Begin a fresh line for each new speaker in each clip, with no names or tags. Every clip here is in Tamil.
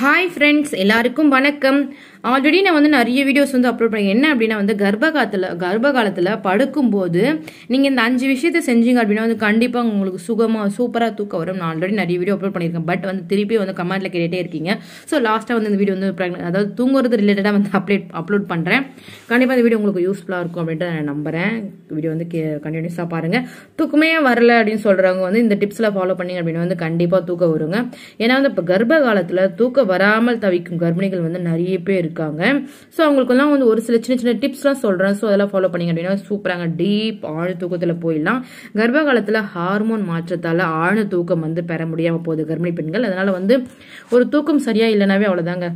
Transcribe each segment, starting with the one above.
ஹாய் ஃப்ரெண்ட்ஸ் எல்லாருக்கும் வணக்கம் ஆல்ரெடி நான் வந்து நிறைய வீடியோஸ் வந்து அப்லோட் பண்ணுறேன் என்ன அப்படின்னா வந்து கர்ப்ப காலத்தில் கர்ப்ப காலத்தில் படுக்கும்போது நீங்கள் இந்த அஞ்சு விஷயத்தை செஞ்சீங்க அப்படின்னா வந்து கண்டிப்பாக உங்களுக்கு சுகமாக சூப்பராக தூக்கம் வரும் நான் ஆல்ரெடி நிறைய வீடியோ அப்லோட் பண்ணியிருக்கேன் பட் வந்து திருப்பி வந்து கமெண்ட்டில் கேட்டுகிட்டே இருக்கீங்க ஸோ லாஸ்ட்டாக வந்து இந்த வீடியோ வந்து அதாவது தூங்குறது ரிலேட்டடாக வந்து அப்டேட் அப்லோட் பண்ணுறேன் கண்டிப்பாக இந்த வீடியோ உங்களுக்கு யூஸ்ஃபுல்லாக இருக்கும் அப்படின்ட்டு நான் நம்புகிறேன் வீடியோ வந்து கே கண்டினியூஸாக பாருங்கள் தூக்கமே வரல அப்படின்னு சொல்கிறவங்க வந்து இந்த டிப்ஸில் ஃபாலோ பண்ணிங்க அப்படின்னா வந்து கண்டிப்பாக தூக்கம் வருங்க ஏன்னா வந்து இப்போ கர்ப்ப காலத்தில் தூக்கம் வராமல் தவிக்கும் கர்ப்பிணிகள் வந்து நிறைய பேர் இருக்காங்க ஸோ அவங்களுக்குலாம் வந்து ஒரு சில சின்ன சின்ன டிப்ஸ்லாம் சொல்கிறேன் ஸோ அதெல்லாம் ஃபாலோ பண்ணிங்க அப்படின்னா சூப்பராங்க டீப் ஆழ் தூக்கத்தில் போயிடலாம் கர்ப்ப காலத்தில் ஹார்மோன் மாற்றத்தால் ஆழ்ந்த தூக்கம் வந்து பெற முடியாமல் போகுது கர்ப்பிணி பெண்கள் அதனால் வந்து ஒரு தூக்கம் சரியாக இல்லைனாவே அவ்வளோதாங்க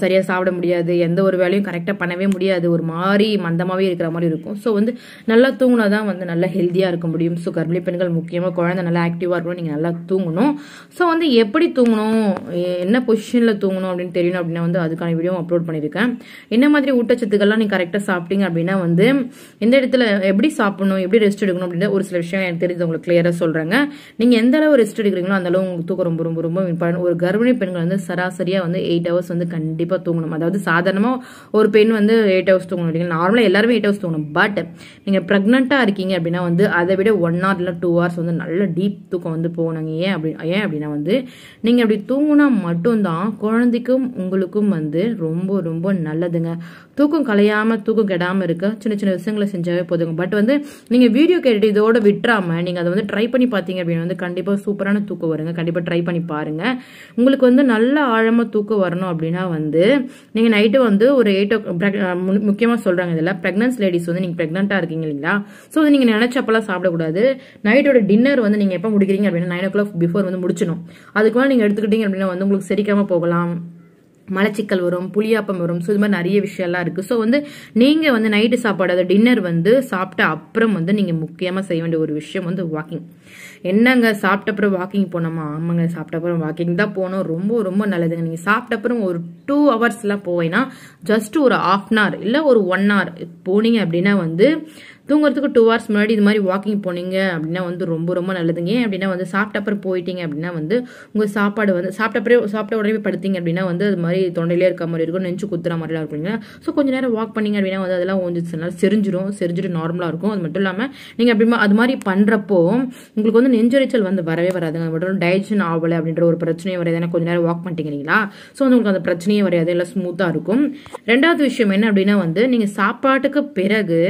சரியாக சாப்பிட முடியாது எந்த ஒரு வேலையும் கரெக்டாக பண்ணவே முடியாது ஒரு மாதிரி மந்தமாகவே இருக்கிற மாதிரி இருக்கும் ஸோ வந்து நல்லா தூங்கினா தான் வந்து நல்லா ஹெல்த்தியாக இருக்க முடியும் ஸோ கர்ப்பிணி பெண்கள் முக்கியமாக குழந்தை நல்லா ஆக்டிவாக இருக்கணும் நீங்கள் நல்லா தூங்கணும் ஸோ வந்து எப்படி தூங்கணும் என்ன பொசிஷனில் தூங்கணும் அப்படின்னு தெரியணும் அப்படின்னா வந்து அதுக்கான வீடியோ அப்லோட் பண்ணியிருக்கேன் என்ன மாதிரி ஊட்டச்சத்துக்கள்லாம் நீங்கள் கரெக்டாக சாப்பிட்டீங்க அப்படின்னா வந்து எந்த இடத்துல எப்படி சாப்பிடணும் எப்படி ரெஸ்ட் எடுக்கணும் அப்படின்னு ஒரு சில விஷயம் எனக்கு தெரிஞ்சு உங்களுக்கு கிளியராக சொல்கிறேங்க நீங்கள் எந்த அளவு ரெஸ்ட் எடுக்கிறீங்களோ அந்த அளவு உங்களுக்கு தூக்கம் ரொம்ப ரொம்ப ரொம்ப ஒரு கர்ப்பிணி பெண்கள் வந்து சராசரியாக வந்து எயிட் ஹவர்ஸ் வந்து கண்டிப்பாக கண்டிப்பாக தூங்கணும் அதாவது சாதாரணமாக ஒரு பெண் வந்து எயிட் ஹவர்ஸ் தூங்கணும் இல்லைங்களா நார்மலாக எல்லாருமே எயிட் ஹவர்ஸ் தூங்கணும் பட் நீங்கள் ப்ரெக்னெண்ட்டாக இருக்கீங்க அப்படின்னா வந்து அதை விட ஒன் ஹவர் இல்லை டூ ஹவர்ஸ் வந்து நல்ல டீப் தூக்கம் வந்து போகணுங்க ஏன் அப்படி ஏன் அப்படின்னா வந்து நீங்கள் அப்படி தூங்கினா மட்டும்தான் குழந்தைக்கும் உங்களுக்கும் வந்து ரொம்ப ரொம்ப நல்லதுங்க தூக்கம் கலையாமல் தூக்கம் கெடாமல் இருக்க சின்ன சின்ன விஷயங்களை செஞ்சாவே போதுங்க பட் வந்து நீங்கள் வீடியோ கேட்டு இதோட விட்டுறாமல் நீங்கள் அதை வந்து ட்ரை பண்ணி பார்த்தீங்க அப்படின்னு வந்து கண்டிப்பாக சூப்பரான தூக்கம் வருங்க கண்டிப்பாக ட்ரை பண்ணி பாருங்கள் உங்களுக்கு வந்து நல்ல ஆழமாக தூக்கம் வரணும் அப்படின்னா வந்து நீங்கள் நைட்டு வந்து ஒரு எயிட் முக்கியமாக சொல்கிறாங்க இதெல்லாம் பிரெக்னன்ஸ் லேடிஸ் வந்து நீங்கள் ப்ரெக்னெண்ட்டாக இருக்கீங்க இல்லைங்களா ஸோ வந்து நீங்கள் நினச்சப்பெல்லாம் சாப்பிடக்கூடாது நைட்டோட டின்னர் வந்து நீங்கள் எப்போ முடிக்கிறீங்க அப்படின்னா நைன் ஓ கிளாக் பிஃபோர் வந்து முடிச்சிடும் அதுக்கு மேலே நீங்கள் எடுத்துக்கிட்டீங்க அப்படின்னா வந்து உங்களுக்கு செரிக்காமல் போகலாம் மலச்சிக்கல் வரும் புளியாப்பம் வரும் ஸோ இது மாதிரி நிறைய விஷயம்லாம் இருக்குது ஸோ வந்து நீங்கள் வந்து நைட்டு சாப்பாடு அதை டின்னர் வந்து சாப்பிட்ட அப்புறம் வந்து நீங்கள் முக்கியமாக செய்ய வேண்டிய ஒரு விஷயம் வந்து வாக்கிங் என்னங்க சாப்பிட்ட அப்புறம் வாக்கிங் போனோமா ஆமாங்க சாப்பிட்ட அப்புறம் வாக்கிங் தான் போனோம் ரொம்ப ரொம்ப நல்லதுங்க நீங்கள் சாப்பிட்ட அப்புறம் ஒரு டூ ஹவர்ஸ்லாம் போவேன்னா ஜஸ்ட் ஒரு ஹாஃப் அன் ஹவர் இல்லை ஒரு ஒன் ஹவர் போனீங்க அப்படின்னா வந்து தூங்குறதுக்கு டூ ஹவர்ஸ் முன்னாடி இது மாதிரி வாக்கிங் போனீங்க அப்படின்னா வந்து ரொம்ப ரொம்ப நல்லதுங்க ஏன் அப்படின்னா வந்து சாப்பிட்ட அப்புறம் போயிட்டீங்க அப்படின்னா வந்து உங்கள் சாப்பாடு வந்து சாப்பிட்ட அப்புறம் சாப்பிட்ட உடனே படுத்திங்க அப்படின்னா வந்து அது மாதிரி தொண்டையிலே இருக்க மாதிரி இருக்கும் நெஞ்சு குத்துற மாதிரிலாம் இருக்கும் இல்லைங்களா ஸோ கொஞ்சம் நேரம் வாக் பண்ணிங்க அப்படின்னா வந்து அதெல்லாம் கொஞ்சம் சில செரிஞ்சிடும் செரிஞ்சிட்டு நார்மலாக இருக்கும் அது மட்டும் இல்லாமல் நீங்கள் அப்படி அது மாதிரி பண்ணுறப்போ உங்களுக்கு வந்து நெஞ்சுரைச்சல் வந்து வரவே வராதுங்க அது மட்டும் டைஜன் ஆகலை அப்படின்ற ஒரு பிரச்சனையும் வராது ஏன்னா கொஞ்சம் நேரம் வாக் பண்ணிட்டீங்களா ஸோ வந்து உங்களுக்கு அந்த பிரச்சனையும் வராது எல்லாம் ஸ்மூத்தாக இருக்கும் ரெண்டாவது விஷயம் என்ன அப்படின்னா வந்து நீங்கள் சாப்பாட்டுக்கு பிறகு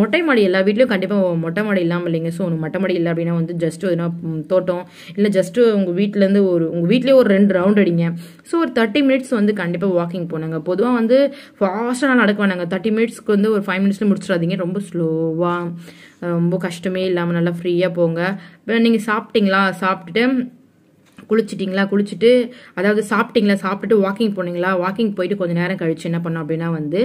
மொட்டை மாடி எல்லா வீட்லேயும் கண்டிப்பாக மொட்டை மாடி இல்லாமல் இல்லைங்க ஸோ மொட்டை மாடி இல்லை அப்படின்னா வந்து ஜஸ்ட் எதுனா தோட்டம் இல்லை ஜஸ்ட்டு உங்கள் வீட்டிலேருந்து ஒரு உங்கள் வீட்லேயே ஒரு ரெண்டு ரவுண்ட் அடிங்க ஸோ ஒரு தேர்ட்டி மினிட்ஸ் வந்து கண்டிப்பாக வாக்கிங் போனாங்க பொதுவாக வந்து ஃபாஸ்ட்டாக நடக்க வேணாங்க தேர்ட்டி மினிட்ஸ்க்கு வந்து ஒரு ஃபைவ் மினிட்ஸில் முடிச்சிடாதீங்க ரொம்ப ஸ்லோவாக ரொம்ப கஷ்டமே இல்லாமல் நல்லா ஃப்ரீயாக போங்க நீங்கள் சாப்பிட்டீங்களா சாப்பிட்டுட்டு குளிச்சிட்டிங்களா குளிச்சுட்டு அதாவது சாப்பிட்டீங்களா சாப்பிட்டுட்டு வாக்கிங் போனீங்களா வாக்கிங் போயிட்டு கொஞ்சம் நேரம் கழிச்சு என்ன பண்ணோம் அப்படின்னா வந்து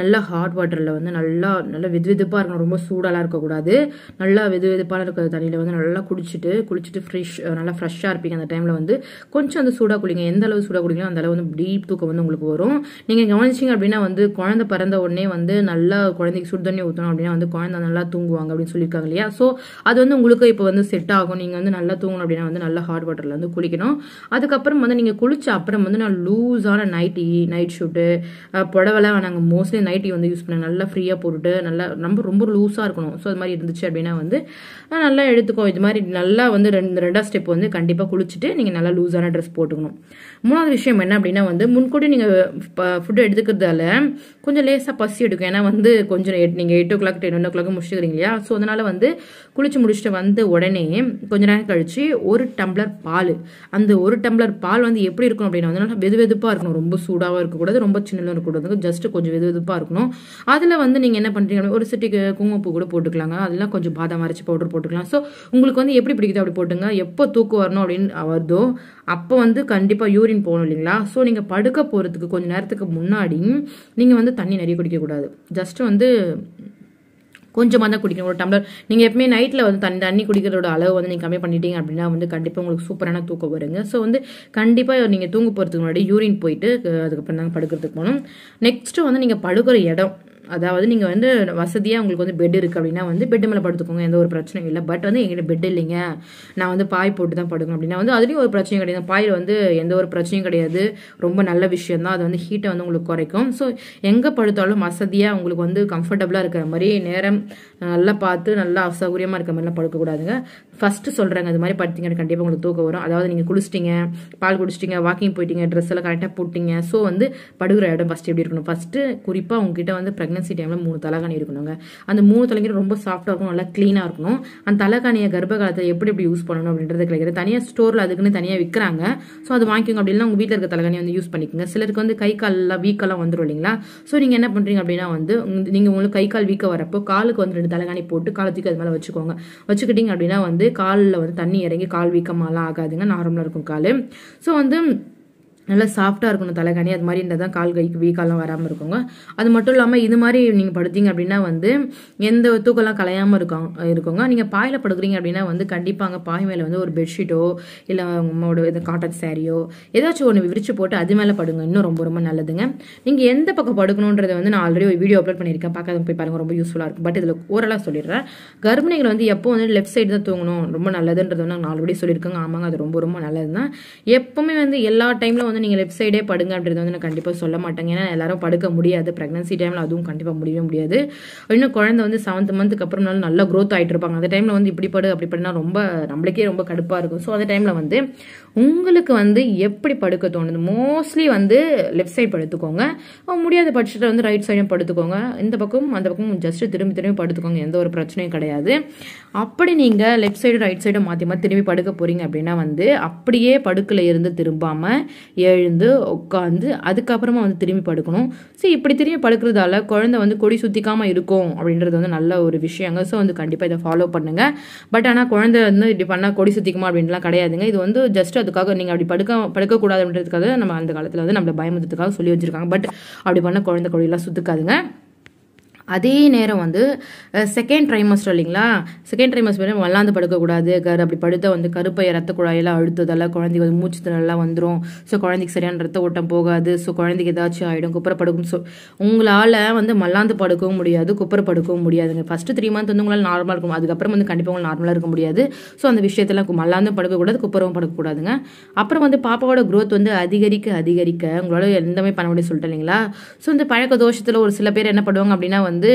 நல்லா ஹாட் வாட்டரில் வந்து நல்லா நல்லா வெது வெதுப்பாக இருக்கணும் ரொம்ப சூடாலாம் இருக்கக்கூடாது நல்லா வெது வெதுப்பாக இருக்கிற தண்ணியில் வந்து நல்லா குடிச்சிட்டு குளிச்சுட்டு ஃப்ரெஷ் நல்லா ஃப்ரெஷ்ஷாக இருப்பீங்க அந்த டைமில் வந்து கொஞ்சம் வந்து சூடாக குளிங்க எந்த அளவு சூடாக குளிங்களோ அந்த அளவு வந்து டீப் தூக்கம் வந்து உங்களுக்கு வரும் நீங்கள் கவனிச்சிங்க அப்படின்னா வந்து குழந்தை பிறந்த உடனே வந்து நல்லா குழந்தைக்கு சுடு தண்ணி ஊற்றணும் அப்படின்னா வந்து குழந்தை நல்லா தூங்குவாங்க அப்படின்னு சொல்லியிருக்காங்க இல்லையா ஸோ அது வந்து உங்களுக்கு இப்போ வந்து செட் ஆகும் நீங்கள் வந்து நல்லா தூங்கணும் அப்படின்னா வந்து நல்லா ஹாட் வாட்டரில் வந்து குளிக்கணும் அதுக்கப்புறம் வந்து நீங்கள் குளிச்ச அப்புறம் வந்து நான் லூஸான நைட்டி நைட் ஷூட்டு புடவைலாம் நாங்கள் மோஸ்ட்லி நைட்டி வந்து யூஸ் பண்ணேன் நல்லா ஃப்ரீயாக போட்டுட்டு நல்லா ரொம்ப ரொம்ப லூஸாக இருக்கணும் ஸோ அது மாதிரி இருந்துச்சு அப்படின்னா வந்து நல்லா எடுத்துக்கோ இது மாதிரி நல்லா வந்து ரெண்டு ரெண்டாவது ஸ்டெப் வந்து கண்டிப்பாக குளிச்சுட்டு நீங்கள் நல்லா லூஸான ட்ரெஸ் போட்டுக்கணும் மூணாவது விஷயம் என்ன அப்படின்னா வந்து முன்கூட்டி நீங்கள் ஃபுட்டு எடுத்துக்கிறதால கொஞ்சம் லேசாக பசி எடுக்கும் ஏன்னா வந்து கொஞ்சம் எட் நீங்கள் eight o'clock ten o'clock முடிச்சுக்கிறீங்க இல்லையா ஸோ அதனால் வந்து குளிச்சு முடிச்சுட்டு வந்து உடனே கொஞ்ச நேரம் கழித்து ஒரு டம்ளர் பால் அந்த ஒரு டம்ளர் பால் வந்து எப்படி இருக்கணும் அப்படின்னா வந்து நல்லா வெது வெதுப்பாக இருக்கணும் ரொம்ப சூடாகவும் இருக்கக்கூடாது ரொம்ப சின்னதாக இருக்கக்கூடாது ஜஸ்ட் கொஞ்சம் வெது வெதுப்பாக கண்டிப்பாக இருக்கணும் அதில் வந்து நீங்கள் என்ன பண்ணுறீங்க ஒரு சிட்டிக்கு குங்குமப்பூ கூட போட்டுக்கலாங்க அதெல்லாம் கொஞ்சம் பாதாம் அரைச்சி பவுடர் போட்டுக்கலாம் ஸோ உங்களுக்கு வந்து எப்படி பிடிக்குது அப்படி போட்டுங்க எப்போ தூக்கு வரணும் அப்படின்னு வருதோ அப்போ வந்து கண்டிப்பாக யூரின் போகணும் இல்லைங்களா ஸோ நீங்கள் படுக்க போகிறதுக்கு கொஞ்சம் நேரத்துக்கு முன்னாடி நீங்கள் வந்து தண்ணி நிறைய குடிக்கக்கூடாது ஜஸ்ட்டு வந்து கொஞ்சமாக தான் குடிக்கணும் ஒரு டம்ளர் நீங்கள் எப்பவுமே நைட்டில் வந்து தண்ணி தண்ணி குடிக்கிறதோட அளவு வந்து நீங்கள் கம்மி பண்ணிட்டீங்க அப்படின்னா வந்து கண்டிப்பாக உங்களுக்கு சூப்பரான தூக்கம் வருங்க ஸோ வந்து கண்டிப்பாக நீங்கள் தூங்க போகிறதுக்கு முன்னாடி யூரின் போயிட்டு அதுக்கப்புறம் தாங்க படுக்கிறதுக்கு போகணும் நெக்ஸ்ட்டு வந்து நீங்கள் படுக்கிற இடம் அதாவது நீங்கள் வந்து வசதியாக உங்களுக்கு வந்து பெட் இருக்குது அப்படின்னா வந்து பெட்டு மேலே படுத்துக்கோங்க எந்த ஒரு பிரச்சனையும் இல்லை பட் வந்து எங்கிட்ட பெட் இல்லைங்க நான் வந்து பாய் போட்டு தான் படுக்கணும் அப்படின்னா வந்து அதுலேயும் ஒரு பிரச்சனையும் கிடையாது பாயில் வந்து எந்த ஒரு பிரச்சனையும் கிடையாது ரொம்ப நல்ல விஷயம் தான் அது வந்து ஹீட்டை வந்து உங்களுக்கு குறைக்கும் ஸோ எங்கே படுத்தாலும் வசதியாக உங்களுக்கு வந்து கம்ஃபர்டபுளாக இருக்கிற மாதிரி நேரம் நல்லா பார்த்து நல்லா அசௌகரியமாக இருக்கிற மாதிரிலாம் படுக்கக்கூடாதுங்க ஃபஸ்ட்டு சொல்கிறாங்க அது மாதிரி படுத்திங்கன்னா கண்டிப்பாக உங்களுக்கு தூக்கம் வரும் அதாவது நீங்கள் குளிச்சிட்டிங்க பால் குடிச்சிட்டிங்க வாக்கிங் போயிட்டீங்க ட்ரெஸ் எல்லாம் கரெக்டாக போட்டிங்க ஸோ வந்து படுகிற இடம் ஃபஸ்ட்டு எப்படி இருக்கணும் ஃபஸ்ட்டு குறிப்பாக உங்ககிட்ட வந்து ப்ரெக்னென்ட் ப்ரெக்னன்சி டைமில் மூணு தலைகாணி இருக்கணுங்க அந்த மூணு தலைகாணி ரொம்ப சாஃப்டாக இருக்கும் நல்லா க்ளீனாக இருக்கணும் அந்த தலைகாணியை கர்ப்ப காலத்தில் எப்படி எப்படி யூஸ் பண்ணணும் அப்படின்றது கிடைக்கிற தனியாக ஸ்டோரில் அதுக்குன்னு தனியாக விற்கிறாங்க ஸோ அது வாங்கிக்கோங்க அப்படின்னா உங்கள் வீட்டில் இருக்க தலைகாணி வந்து யூஸ் பண்ணிக்கோங்க சிலருக்கு வந்து கை காலெல்லாம் வீக்கெல்லாம் வந்துடும் இல்லைங்களா ஸோ நீங்கள் என்ன பண்ணுறீங்க அப்படின்னா வந்து நீங்கள் உங்களுக்கு கை கால் வீக்க வரப்போ காலுக்கு வந்து ரெண்டு தலைகாணி போட்டு காலத்துக்கு அது மேலே வச்சுக்கோங்க வச்சுக்கிட்டீங்க அப்படின்னா வந்து காலில் வந்து தண்ணி இறங்கி கால் வீக்கமாலாம் ஆகாதுங்க நார்மலாக இருக்கும் கால் ஸோ வந்து நல்லா சாஃப்டாக இருக்கணும் தலைகாணி அது மாதிரி இருந்தால் தான் கால் கைக்கு வீக்காலாம் வராமல் இருக்குங்க அது மட்டும் இல்லாமல் இது மாதிரி நீங்கள் படுத்தீங்க அப்படின்னா வந்து எந்த தூக்கம்லாம் கலையாமல் இருக்கும் இருக்குங்க நீங்கள் பாயில் படுக்கிறீங்க அப்படின்னா வந்து கண்டிப்பாக பாய் மேலே வந்து ஒரு பெட்ஷீட்டோ இல்லை உங்களோட இது காட்டன் சாரியோ ஏதாச்சும் ஒன்று விரிச்சு போட்டு அது மேலே படுங்க இன்னும் ரொம்ப ரொம்ப நல்லதுங்க நீங்கள் எந்த பக்கம் படுக்கணுன்றத வந்து நான் ஆல்ரெடி ஒரு வீடியோ அப்லோட் பண்ணியிருக்கேன் பார்க்க போய் பாருங்கள் ரொம்ப யூஸ்ஃபுல்லாக இருக்கும் பட் இதில் ஓரளவு சொல்லிடுறேன் கர்ப்பிணிகள் வந்து எப்போ வந்து லெஃப்ட் சைடு தான் தூங்கணும் ரொம்ப நல்லதுன்றது வந்து நான் ஆல்ரெடி சொல்லியிருக்கேங்க ஆமாங்க அது ரொம்ப ரொம்ப நல்லது தான் வந்து எல்லா டைமில் வந்து வந்து நீங்கள் லெஃப்ட் சைடே படுங்க அப்படின்றத வந்து நான் கண்டிப்பாக சொல்ல மாட்டேங்க ஏன்னா எல்லாரும் படுக்க முடியாது ப்ரெக்னன்சி டைமில் அதுவும் கண்டிப்பாக முடியவே முடியாது இன்னும் குழந்தை வந்து செவன்த் மந்த்துக்கு அப்புறம்னாலும் நல்லா க்ரோத் ஆகிட்டு இருப்பாங்க அந்த டைமில் வந்து இப்படி படு அப்படி படுனா ரொம்ப நம்மளுக்கே ரொம்ப கடுப்பாக இருக்கும் ஸோ அந்த டைமில் வந்து உங்களுக்கு வந்து எப்படி படுக்க தோணுது மோஸ்ட்லி வந்து லெஃப்ட் சைடு படுத்துக்கோங்க முடியாத பட்சத்தில் வந்து ரைட் சைடும் படுத்துக்கோங்க இந்த பக்கம் அந்த பக்கம் ஜஸ்ட் திரும்பி திரும்பி படுத்துக்கோங்க எந்த ஒரு பிரச்சனையும் கிடையாது அப்படி நீங்கள் லெஃப்ட் சைடு ரைட் சைடு மாற்றி மாதிரி திரும்பி படுக்க போகிறீங்க அப்படின்னா வந்து அப்படியே படுக்கில் இருந்து திரும்பாமல் எழுந்து உட்காந்து அதுக்கப்புறமா வந்து திரும்பி படுக்கணும் ஸோ இப்படி திரும்பி படுக்கிறதால குழந்தை வந்து கொடி சுற்றிக்காமல் இருக்கும் அப்படின்றது வந்து நல்ல ஒரு விஷயங்க ஸோ வந்து கண்டிப்பாக இதை ஃபாலோ பண்ணுங்கள் பட் ஆனால் குழந்தை வந்து இப்படி பண்ணால் கொடி சுற்றிக்குமா அப்படின்லாம் கிடையாதுங்க இது வந்து ஜஸ்ட் அதுக்காக நீங்கள் அப்படி படுக்க படுக்கக்கூடாது அப்படின்றதுக்காக நம்ம அந்த காலத்தில் வந்து நம்மளை பயமுறதுக்காக சொல்லி வச்சுருக்காங்க பட் அப்படி பண்ண குழந்தை கொடியெல்லாம் சுற்றுக்காதுங்க அதே நேரம் வந்து செகண்ட் ட்ரைமஸ்டர் இல்லைங்களா செகண்ட் ட்ரைமஸ்டர் நம்ம வல்லாந்து படுக்கக்கூடாது கரு அப்படி படுத்த வந்து கருப்பைய ரத்த குழாயெல்லாம் அழுத்ததெல்லாம் குழந்தைக்கு வந்து மூச்சு திணறலாம் வந்துடும் ஸோ குழந்தைக்கு சரியான ரத்த ஓட்டம் போகாது ஸோ குழந்தைக்கு ஏதாச்சும் ஆகிடும் குப்பரை படுக்கும் ஸோ உங்களால் வந்து மல்லாந்து படுக்கவும் முடியாது குப்பரை படுக்கவும் முடியாதுங்க ஃபஸ்ட்டு த்ரீ மந்த் வந்து உங்களால் நார்மலாக இருக்கும் அதுக்கப்புறம் வந்து கண்டிப்பாக உங்களுக்கு நார்மலாக இருக்க முடியாது ஸோ அந்த விஷயத்தெல்லாம் மல்லாந்தும் படுக்கக்கூடாது குப்பரவும் படுக்கக்கூடாதுங்க அப்புறம் வந்து பாப்பாவோட க்ரோத் வந்து அதிகரிக்க அதிகரிக்க உங்களால் எந்தமே பண்ண முடியும் சொல்லிட்டு இல்லைங்களா ஸோ இந்த பழக்க தோஷத்தில் ஒரு சில பேர் என்ன பண்ணுவாங்க அப்படின்னா வந்து வந்து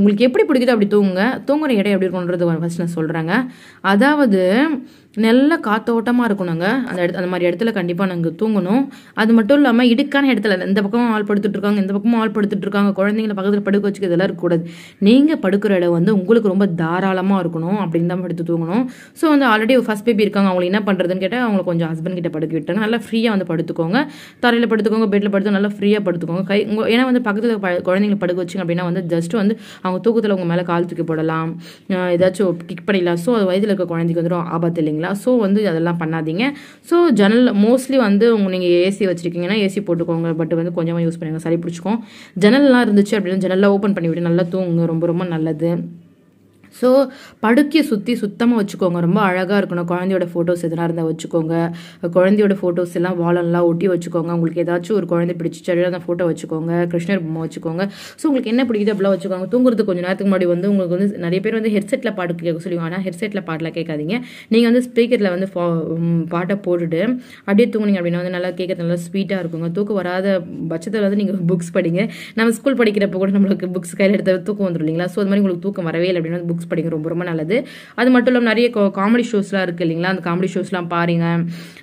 உங்களுக்கு எப்படி பிடிக்குதோ அப்படி தூங்குங்க தூங்குற இடம் எப்படி இருக்குன்றது ஃபஸ்ட் நான் சொல்கிறேங்க அதாவது நல்ல காத்தோட்டமாக நாங்கள் அந்த இடத்து அந்த மாதிரி இடத்துல கண்டிப்பாக நாங்கள் தூங்கணும் அது மட்டும் இல்லாமல் இடுக்கான இடத்துல இந்த பக்கமும் ஆள் படுத்துட்ருக்காங்க இந்த பக்கமும் ஆள் படுத்துட்ருக்காங்க குழந்தைங்கள பக்கத்தில் படுக்க வச்சுக்க இதெல்லாம் இருக்கக்கூடாது நீங்கள் படுக்கிற இடம் வந்து உங்களுக்கு ரொம்ப தாராளமாக இருக்கணும் அப்படின்னு தான் படுத்து தூங்கணும் ஸோ வந்து ஆல்ரெடி ஃபஸ்ட் பேபி இருக்காங்க அவங்களை என்ன பண்ணுறதுன்னு கேட்டால் அவங்களை கொஞ்சம் ஹஸ்பண்ட் கிட்ட படுக்க விட்டாங்க நல்லா ஃப்ரீயாக வந்து படுத்துக்கோங்க தரையில் படுத்துக்கோங்க பெட்டில் படுத்து நல்லா ஃப்ரீயாக படுத்துக்கோங்க கை ஏன்னா வந்து பக்கத்தில் குழந்தைங்களை படுக்க வச்சுங்க அப்படின்னா வந்து ஜஸ்ட் வந்து அவங்க தூக்கத்தில் உங்கள் மேலே கால் தூக்கி போடலாம் ஏதாச்சும் கிக் பண்ணிடலாம் ஸோ அது வயதில் இருக்க குழந்தைக்கு வந்துடும் ஆபத்து இல்லைங்களா சரிங்களா ஸோ வந்து அதெல்லாம் பண்ணாதீங்க ஸோ ஜன்னல் மோஸ்ட்லி வந்து உங்க நீங்கள் ஏசி வச்சுருக்கீங்கன்னா ஏசி போட்டுக்கோங்க பட் வந்து கொஞ்சமாக யூஸ் பண்ணுங்கள் சரி பிடிச்சிக்கும் ஜன்னல்லாம் இருந்துச்சு அப்படின்னா ஜன்னலாக ஓப்பன் பண்ணி விட்டு நல்லா தூங்குங்க ரொம்ப ரொம்ப நல்லது ஸோ படுக்கையை சுற்றி சுத்தமாக வச்சுக்கோங்க ரொம்ப அழகாக இருக்கணும் குழந்தையோட ஃபோட்டோஸ் எதனா இருந்தால் வச்சுக்கோங்க குழந்தையோட ஃபோட்டோஸ் எல்லாம் வாழெல்லாம் ஒட்டி வச்சுக்கோங்க உங்களுக்கு ஏதாச்சும் ஒரு குழந்தை பிடிச்சி அந்த ஃபோட்டோ வச்சுக்கோங்க கிருஷ்ணர் பொம்மை வச்சுக்கோங்க ஸோ உங்களுக்கு என்ன பிடிக்குது அப்படிலாம் வச்சுக்கோங்க தூங்குறது கொஞ்சம் நேரத்துக்கு முன்னாடி வந்து உங்களுக்கு வந்து நிறைய பேர் வந்து ஹெட்செட்டில் பாட்டு கேட்க சொல்லுவாங்க ஆனால் ஹெட்செட்டில் பாட்டெலாம் கேட்காதீங்க நீங்கள் வந்து ஸ்பீக்கரில் வந்து பாட்டை போட்டுட்டு அப்படியே தூங்குனீங்க அப்படின்னா வந்து நல்லா கேட்கறது நல்லா ஸ்வீட்டாக இருக்குங்க தூக்கம் வராத பட்சத்தில் வந்து நீங்கள் புக்ஸ் படிங்க நம்ம ஸ்கூல் படிக்கிறப்ப கூட நம்மளுக்கு புக்ஸ் கையில் எடுத்த தூக்கம் வந்துடும் இல்லைங்களா ஸோ அது மாதிரி உங்களுக்கு தூக்கம் வரவே இல்லை அப்படின்னா புக்ஸ் புக்ஸ் படிங்க ரொம்ப ரொம்ப நல்லது அது மட்டும் இல்லாமல் நிறைய காமெடி ஷோஸ்லாம் இருக்குது இல்லைங்களா அந்த காமெடி ஷோஸ்லாம் பாருங்கள்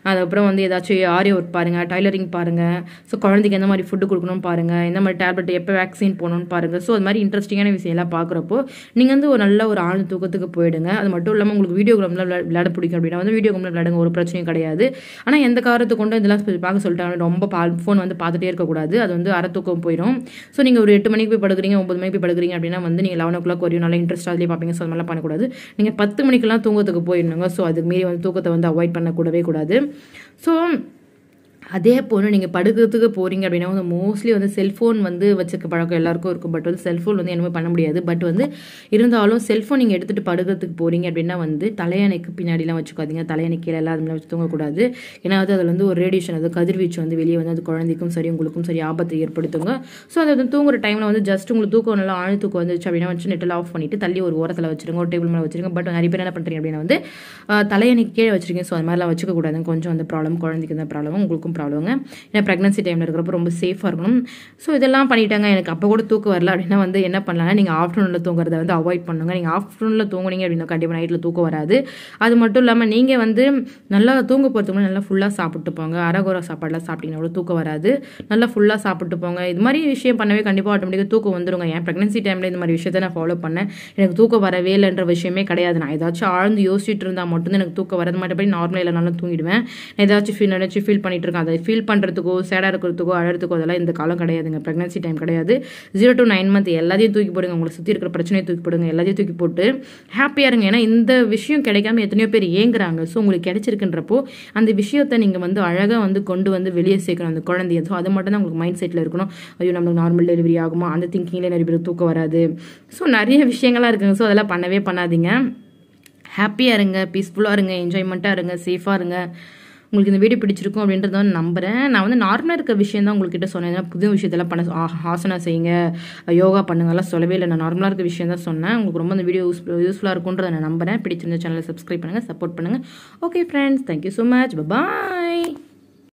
அதுக்கப்புறம் வந்து ஏதாச்சும் ஆரி ஒர்க் பாருங்கள் டைலரிங் பாருங்கள் ஸோ குழந்தைக்கு எந்த மாதிரி ஃபுட்டு கொடுக்கணும்னு பாருங்கள் எந்த மாதிரி டேப்லெட் எப்போ வேக்சின் போகணும்னு பாருங்கள் ஸோ அது மாதிரி இன்ட்ரெஸ்டிங்கான விஷயம்லாம் பார்க்குறப்போ நீங்கள் வந்து ஒரு நல்ல ஒரு ஆழ்ந்த தூக்கத்துக்கு போயிடுங்க அது மட்டும் இல்லாமல் உங்களுக்கு வீடியோ கிராமில் விளையாட பிடிக்கும் அப்படின்னா வந்து வீடியோ கிராமில் விளையாடுங்க ஒரு பிரச்சனையும் கிடையாது ஆனால் எந்த காரணத்தை கொண்டு இதெல்லாம் பார்க்க சொல்லிட்டாங்க ரொம்ப பா ஃபோன் வந்து பார்த்துட்டே இருக்கக்கூடாது அது வந்து அரை தூக்கம் போயிடும் ஸோ நீங்கள் ஒரு எட்டு மணிக்கு போய் படுக்கிறீங்க ஒம்பது மணிக்கு போய் படுக்கிறீங்க அப்படின்னா வந்து நீங்கள் லெவன் ஓ கிளாக் வரையும் நல்லா இன்ட்ரெஸ்ட் அதிலே பார்ப்பீங்க பண்ணாதீங்க ஸோ அது மாதிரிலாம் பண்ணக்கூடாது நீங்கள் பத்து மணிக்கெல்லாம் தூங்கத்துக்கு போயிடணுங்க ஸோ அதுக்கு மீறி வந்து தூக்கத்தை வந்து அவாய்ட் பண்ணக்கூடவே கூடாது ஸோ அதே போல் நீங்கள் படுக்கிறதுக்கு போகிறீங்க அப்படின்னா வந்து மோஸ்ட்லி வந்து செல்ஃபோன் வந்து வச்சுருக்க பழக்கம் எல்லாருக்கும் இருக்கும் பட் வந்து செல்ஃபோன் வந்து என்னமே பண்ண முடியாது பட் வந்து இருந்தாலும் செல்ஃபோன் நீங்கள் எடுத்துகிட்டு படுக்கிறதுக்கு போகிறீங்க அப்படின்னா வந்து தலையணைக்கு பின்னாடிலாம் வச்சுக்காதீங்க தலையணை கீழே எல்லாம் அதுமாதிரி வச்சு தூங்கக்கூடாது ஏன்னா வந்து அதில் வந்து ஒரு ரேடியேஷன் அது கதிர்வீச்சு வந்து வெளியே வந்து அது குழந்தைக்கும் சரி உங்களுக்கும் சரி ஆபத்தை ஏற்படுத்துங்க ஸோ அது வந்து தூங்குற டைமில் வந்து ஜஸ்ட் உங்களுக்கு தூக்கம் நல்லா ஆழ் தூக்கம் வந்துச்சு அப்படின்னா வச்சு நெட்டில் ஆஃப் பண்ணிவிட்டு தள்ளி ஒரு ஓரத்தில் வச்சுருங்க ஒரு டேபிள் மேலே வச்சுருங்க பட் நிறைய பேர் என்ன பண்ணுறீங்க அப்படின்னா வந்து தலையணைக்கு கீழே வச்சுருக்கீங்க ஸோ அது மாதிரிலாம் வச்சுக்கக்கூடாது கொஞ்சம் அந்த ப்ராப்ளம் குழந்தைக்கு அந்த ப்ராப்ளம் உங்களுக்கும் ப்ராப்ளம்ங்க ஏன்னா ப்ரெக்னன்சி டைமில் இருக்கிறப்ப ரொம்ப சேஃபாக இருக்கணும் ஸோ இதெல்லாம் பண்ணிட்டாங்க எனக்கு அப்போ கூட தூக்கம் வரல அப்படின்னா வந்து என்ன பண்ணலாம் நீங்கள் ஆஃப்டர்நூனில் தூங்குறத வந்து அவாய்ட் பண்ணுங்கள் நீங்கள் ஆஃப்டர்நூனில் தூங்குனீங்க அப்படின்னா கண்டிப்பாக நைட்டில் தூக்கம் வராது அது மட்டும் இல்லாமல் நீங்கள் வந்து நல்லா தூங்க போகிறதுக்கு நல்லா ஃபுல்லாக சாப்பிட்டு போங்க அரகுரா சாப்பாடெலாம் சாப்பிட்டீங்கன்னா அவ்வளோ தூக்கம் வராது நல்லா ஃபுல்லாக சாப்பிட்டு போங்க இது மாதிரி விஷயம் பண்ணவே கண்டிப்பாக ஆட்டோமேட்டிக்காக தூக்கம் வந்துருங்க ஏன் ப்ரெக்னன்சி டைமில் இந்த மாதிரி விஷயத்தை நான் ஃபாலோ பண்ணேன் எனக்கு தூக்கம் வரவே இல்லைன்ற விஷயமே கிடையாது நான் ஏதாச்சும் ஆழ்ந்து யோசிச்சுட்டு இருந்தால் மட்டும்தான் எனக்கு தூக்கம் வரது மாட்டேன் நார்மலாக இல்லைனாலும் தூங்கிடுவேன் ஏதாச்சும் ஃபீல் நினச்சி ஃபீல் பண்ணிட்டு இருக்கேன் அதை ஃபீல் பண்ணுறதுக்கோ சேடாக இருக்கிறதுக்கோ அழகிறதுக்கோ அதெல்லாம் இந்த காலம் கிடையாதுங்க ப்ரெக்னன்சி டைம் கிடையாது ஜீரோ டு நைன் மந்த் எல்லாத்தையும் தூக்கி போடுங்க உங்களை சுற்றி இருக்கிற பிரச்சனையை தூக்கி போடுங்க எல்லாத்தையும் தூக்கி போட்டு ஹாப்பியாக இருங்க ஏன்னா இந்த விஷயம் கிடைக்காம எத்தனையோ பேர் ஏங்குறாங்க ஸோ உங்களுக்கு கிடைச்சிருக்குன்றப்போ அந்த விஷயத்தை நீங்கள் வந்து அழகாக வந்து கொண்டு வந்து வெளியே சேர்க்கணும் அந்த குழந்தைய ஸோ அது மட்டும் தான் உங்களுக்கு மைண்ட் செட்டில் இருக்கணும் ஐயோ நம்மளுக்கு நார்மல் டெலிவரி ஆகுமா அந்த திங்கிங்லேயே நிறைய பேர் தூக்கம் வராது ஸோ நிறைய விஷயங்கள்லாம் இருக்குங்க ஸோ அதெல்லாம் பண்ணவே பண்ணாதீங்க ஹாப்பியாக இருங்க பீஸ்ஃபுல்லாக இருங்க என்ஜாய்மெண்ட்டாக இருங்க சேஃபாக இருங்க உங்களுக்கு இந்த வீடியோ பிடிச்சிருக்கும் அப்படின்றத வந்து நம்புகிறேன் நான் வந்து நார்மலாக இருக்க விஷயம் தான் உங்கள்கிட்ட சொன்னேன் புது விஷயத்தெல்லாம் பண்ண ஆசனம் செய்யுங்க யோகா பண்ணுங்கலாம் சொல்லவே இல்லை நான் நார்மலாக இருக்க விஷயம் தான் சொன்னேன் உங்களுக்கு ரொம்ப இந்த வீடியோ யூஸ் யூஸ்ஃபுல்லாக இருக்குன்றத நான் நம்புகிறேன் பிடிச்சிருந்த சேனலை சப்ஸ்கிரைப் பண்ணுங்கள் சப்போர்ட் பண்ணுங்கள் okay friends thank you so much பாய்